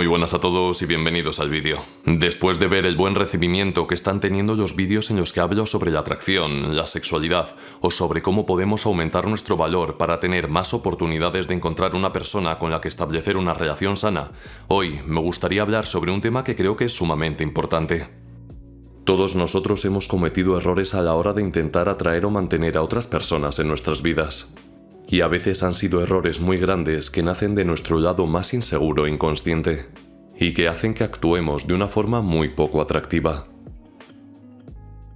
Muy buenas a todos y bienvenidos al vídeo. Después de ver el buen recibimiento que están teniendo los vídeos en los que hablo sobre la atracción, la sexualidad o sobre cómo podemos aumentar nuestro valor para tener más oportunidades de encontrar una persona con la que establecer una relación sana, hoy me gustaría hablar sobre un tema que creo que es sumamente importante. Todos nosotros hemos cometido errores a la hora de intentar atraer o mantener a otras personas en nuestras vidas y a veces han sido errores muy grandes que nacen de nuestro lado más inseguro e inconsciente, y que hacen que actuemos de una forma muy poco atractiva.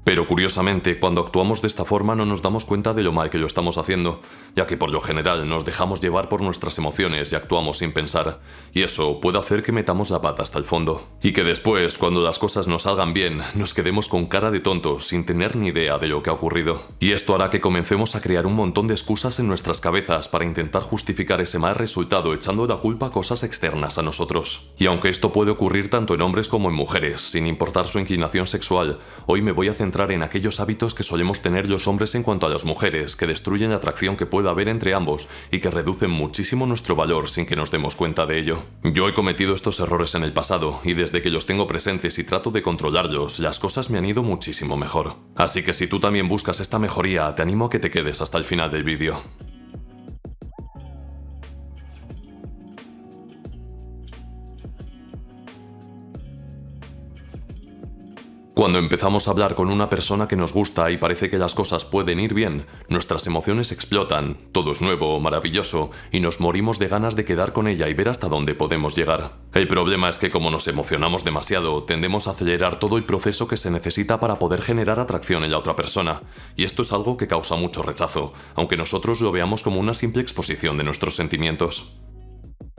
Pero curiosamente, cuando actuamos de esta forma no nos damos cuenta de lo mal que lo estamos haciendo, ya que por lo general nos dejamos llevar por nuestras emociones y actuamos sin pensar, y eso puede hacer que metamos la pata hasta el fondo. Y que después, cuando las cosas nos salgan bien, nos quedemos con cara de tontos sin tener ni idea de lo que ha ocurrido. Y esto hará que comencemos a crear un montón de excusas en nuestras cabezas para intentar justificar ese mal resultado echando la culpa a cosas externas a nosotros. Y aunque esto puede ocurrir tanto en hombres como en mujeres, sin importar su inclinación sexual, hoy me voy a centrar en aquellos hábitos que solemos tener los hombres en cuanto a las mujeres, que destruyen la atracción que pueda haber entre ambos y que reducen muchísimo nuestro valor sin que nos demos cuenta de ello. Yo he cometido estos errores en el pasado y desde que los tengo presentes y trato de controlarlos, las cosas me han ido muchísimo mejor. Así que si tú también buscas esta mejoría, te animo a que te quedes hasta el final del vídeo. Cuando empezamos a hablar con una persona que nos gusta y parece que las cosas pueden ir bien, nuestras emociones explotan, todo es nuevo, maravilloso, y nos morimos de ganas de quedar con ella y ver hasta dónde podemos llegar. El problema es que como nos emocionamos demasiado, tendemos a acelerar todo el proceso que se necesita para poder generar atracción en la otra persona, y esto es algo que causa mucho rechazo, aunque nosotros lo veamos como una simple exposición de nuestros sentimientos.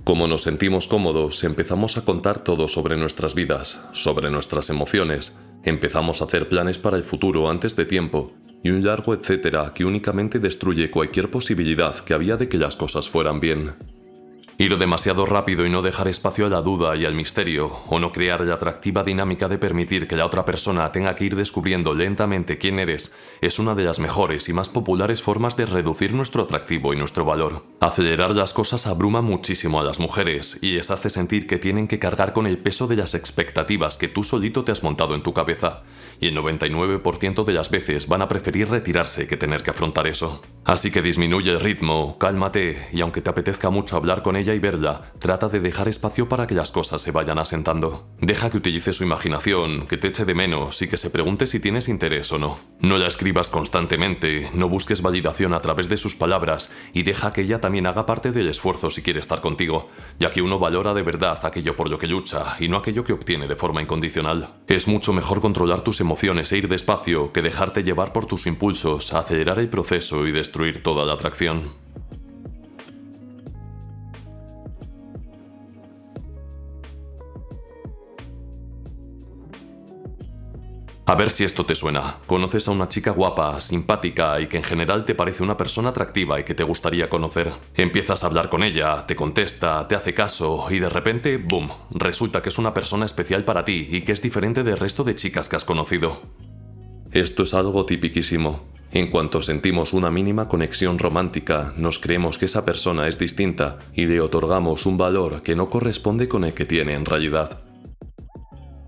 Como nos sentimos cómodos, empezamos a contar todo sobre nuestras vidas, sobre nuestras emociones, empezamos a hacer planes para el futuro antes de tiempo, y un largo etcétera que únicamente destruye cualquier posibilidad que había de que las cosas fueran bien. Ir demasiado rápido y no dejar espacio a la duda y al misterio, o no crear la atractiva dinámica de permitir que la otra persona tenga que ir descubriendo lentamente quién eres, es una de las mejores y más populares formas de reducir nuestro atractivo y nuestro valor. Acelerar las cosas abruma muchísimo a las mujeres y les hace sentir que tienen que cargar con el peso de las expectativas que tú solito te has montado en tu cabeza, y el 99% de las veces van a preferir retirarse que tener que afrontar eso. Así que disminuye el ritmo, cálmate, y aunque te apetezca mucho hablar con ella y verla, trata de dejar espacio para que las cosas se vayan asentando. Deja que utilice su imaginación, que te eche de menos y que se pregunte si tienes interés o no. No la escribas constantemente, no busques validación a través de sus palabras y deja que ella también haga parte del esfuerzo si quiere estar contigo, ya que uno valora de verdad aquello por lo que lucha y no aquello que obtiene de forma incondicional. Es mucho mejor controlar tus emociones e ir despacio que dejarte llevar por tus impulsos, acelerar el proceso y destruir toda la atracción. A ver si esto te suena. Conoces a una chica guapa, simpática y que en general te parece una persona atractiva y que te gustaría conocer. Empiezas a hablar con ella, te contesta, te hace caso y de repente, ¡boom!, resulta que es una persona especial para ti y que es diferente del resto de chicas que has conocido. Esto es algo tipiquísimo. En cuanto sentimos una mínima conexión romántica, nos creemos que esa persona es distinta y le otorgamos un valor que no corresponde con el que tiene en realidad.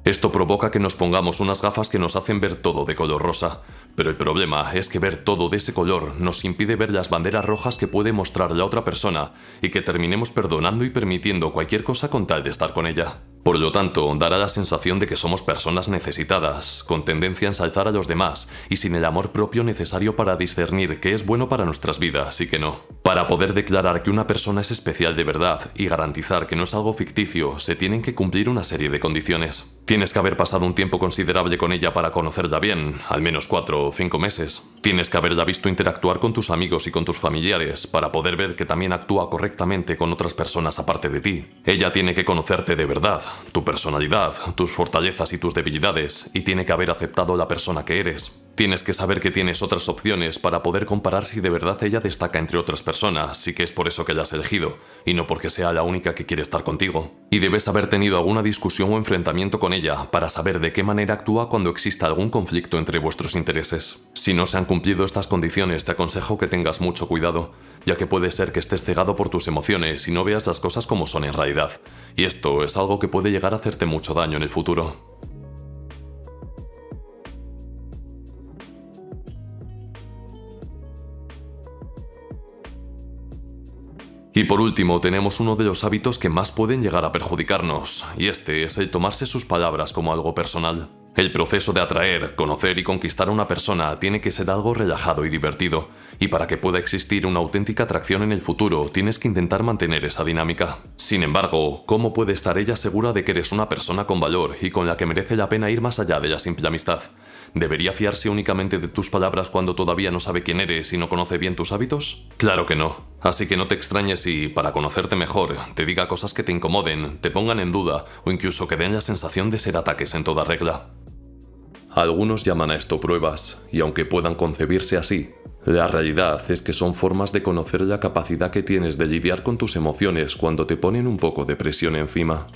Esto provoca que nos pongamos unas gafas que nos hacen ver todo de color rosa, pero el problema es que ver todo de ese color nos impide ver las banderas rojas que puede mostrar la otra persona y que terminemos perdonando y permitiendo cualquier cosa con tal de estar con ella. Por lo tanto, dará la sensación de que somos personas necesitadas, con tendencia a ensalzar a los demás y sin el amor propio necesario para discernir qué es bueno para nuestras vidas y qué no. Para poder declarar que una persona es especial de verdad y garantizar que no es algo ficticio, se tienen que cumplir una serie de condiciones. Tienes que haber pasado un tiempo considerable con ella para conocerla bien, al menos cuatro o cinco meses. Tienes que haberla visto interactuar con tus amigos y con tus familiares para poder ver que también actúa correctamente con otras personas aparte de ti. Ella tiene que conocerte de verdad, tu personalidad, tus fortalezas y tus debilidades, y tiene que haber aceptado la persona que eres. Tienes que saber que tienes otras opciones para poder comparar si de verdad ella destaca entre otras personas, y que es por eso que la has elegido, y no porque sea la única que quiere estar contigo y debes haber tenido alguna discusión o enfrentamiento con ella para saber de qué manera actúa cuando exista algún conflicto entre vuestros intereses. Si no se han cumplido estas condiciones, te aconsejo que tengas mucho cuidado, ya que puede ser que estés cegado por tus emociones y no veas las cosas como son en realidad, y esto es algo que puede llegar a hacerte mucho daño en el futuro. Y por último, tenemos uno de los hábitos que más pueden llegar a perjudicarnos, y este es el tomarse sus palabras como algo personal. El proceso de atraer, conocer y conquistar a una persona tiene que ser algo relajado y divertido, y para que pueda existir una auténtica atracción en el futuro tienes que intentar mantener esa dinámica. Sin embargo, ¿cómo puede estar ella segura de que eres una persona con valor y con la que merece la pena ir más allá de la simple amistad? ¿Debería fiarse únicamente de tus palabras cuando todavía no sabe quién eres y no conoce bien tus hábitos? Claro que no. Así que no te extrañes si, para conocerte mejor, te diga cosas que te incomoden, te pongan en duda o incluso que den la sensación de ser ataques en toda regla. Algunos llaman a esto pruebas, y aunque puedan concebirse así, la realidad es que son formas de conocer la capacidad que tienes de lidiar con tus emociones cuando te ponen un poco de presión encima.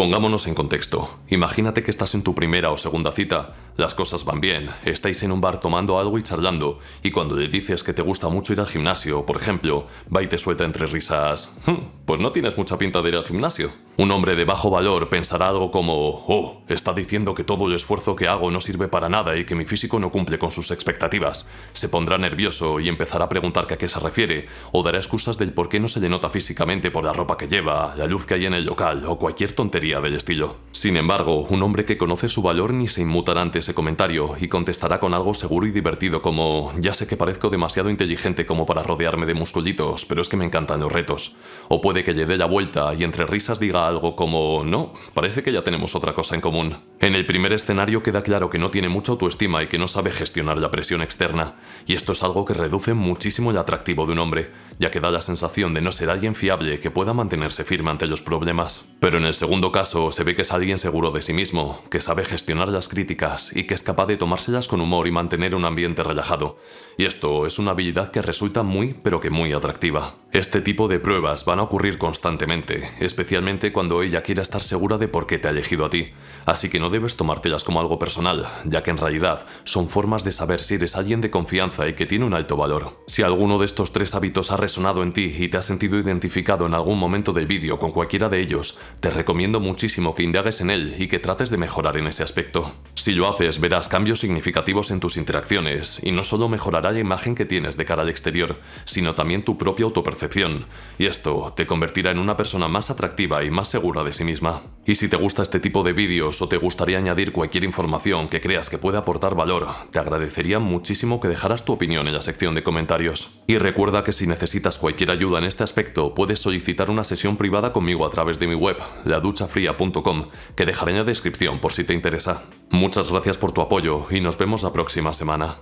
Pongámonos en contexto. Imagínate que estás en tu primera o segunda cita, las cosas van bien, estáis en un bar tomando algo y charlando, y cuando le dices que te gusta mucho ir al gimnasio, por ejemplo, va y te suelta entre risas, hmm, pues no tienes mucha pinta de ir al gimnasio. Un hombre de bajo valor pensará algo como, oh, está diciendo que todo el esfuerzo que hago no sirve para nada y que mi físico no cumple con sus expectativas. Se pondrá nervioso y empezará a preguntar que a qué se refiere, o dará excusas del por qué no se le nota físicamente por la ropa que lleva, la luz que hay en el local o cualquier tontería del estilo. Sin embargo, un hombre que conoce su valor ni se inmutará ante ese comentario y contestará con algo seguro y divertido como ya sé que parezco demasiado inteligente como para rodearme de musculitos, pero es que me encantan los retos. O puede que le dé la vuelta y entre risas diga algo como no, parece que ya tenemos otra cosa en común. En el primer escenario queda claro que no tiene mucha autoestima y que no sabe gestionar la presión externa, y esto es algo que reduce muchísimo el atractivo de un hombre, ya que da la sensación de no ser alguien fiable que pueda mantenerse firme ante los problemas. Pero en el segundo caso, se ve que es alguien seguro de sí mismo, que sabe gestionar las críticas y que es capaz de tomárselas con humor y mantener un ambiente relajado. Y esto es una habilidad que resulta muy, pero que muy atractiva. Este tipo de pruebas van a ocurrir constantemente, especialmente cuando ella quiera estar segura de por qué te ha elegido a ti. Así que no debes tomártelas como algo personal, ya que en realidad son formas de saber si eres alguien de confianza y que tiene un alto valor. Si alguno de estos tres hábitos ha resonado en ti y te has sentido identificado en algún momento del vídeo con cualquiera de ellos, te recomiendo muchísimo que indagues en él y que trates de mejorar en ese aspecto. Si lo haces, verás cambios significativos en tus interacciones, y no solo mejorará la imagen que tienes de cara al exterior, sino también tu propia autopercepción, y esto te convertirá en una persona más atractiva y más segura de sí misma. Y si te gusta este tipo de vídeos o te gustaría añadir cualquier información que creas que pueda aportar valor, te agradecería muchísimo que dejaras tu opinión en la sección de comentarios. Y recuerda que si necesitas cualquier ayuda en este aspecto, puedes solicitar una sesión privada conmigo a través de mi web, la ducha fría.com que dejaré en la descripción por si te interesa. Muchas gracias por tu apoyo y nos vemos la próxima semana.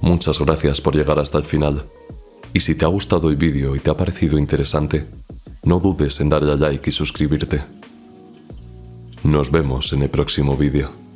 Muchas gracias por llegar hasta el final. Y si te ha gustado el vídeo y te ha parecido interesante, no dudes en darle a like y suscribirte. Nos vemos en el próximo vídeo.